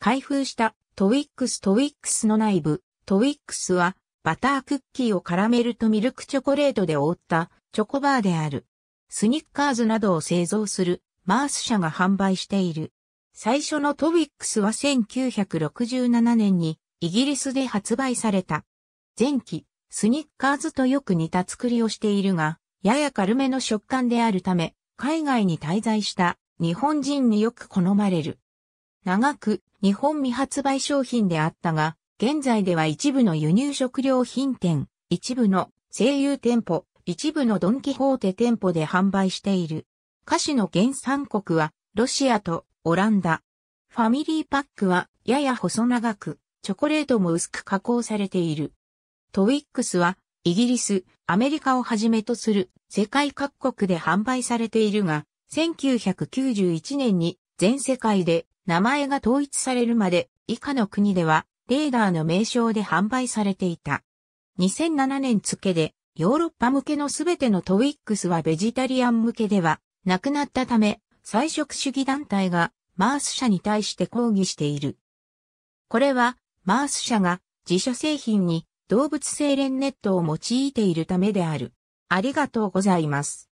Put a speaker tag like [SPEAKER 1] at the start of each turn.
[SPEAKER 1] 開封
[SPEAKER 2] したトウィックストウィックスの内部、トウィックスはバタークッキーをカラメルとミルクチョコレートで覆ったチョコバーである。スニッカーズなどを製造するマース社が販売している。最初のトウィックスは1967年にイギリスで発売された。前期、スニッカーズとよく似た作りをしているが、やや軽めの食感であるため、海外に滞在した日本人によく好まれる。長く日本未発売商品であったが、現在では一部の輸入食料品店、一部の声優店舗、一部のドンキホーテ店舗で販売している。菓子の原産国はロシアとオランダ。ファミリーパックはやや細長く、チョコレートも薄く加工されている。トウィックスはイギリス、アメリカをはじめとする世界各国で販売されているが、1991年に全世界で名前が統一されるまで以下の国ではレーダーの名称で販売されていた。2007年付でヨーロッパ向けのすべてのトウィックスはベジタリアン向けではなくなったため、菜食主義団体がマース社に対して抗議している。これはマース社が自社製品に動物性レンネットを用いているためである。ありがとうございます。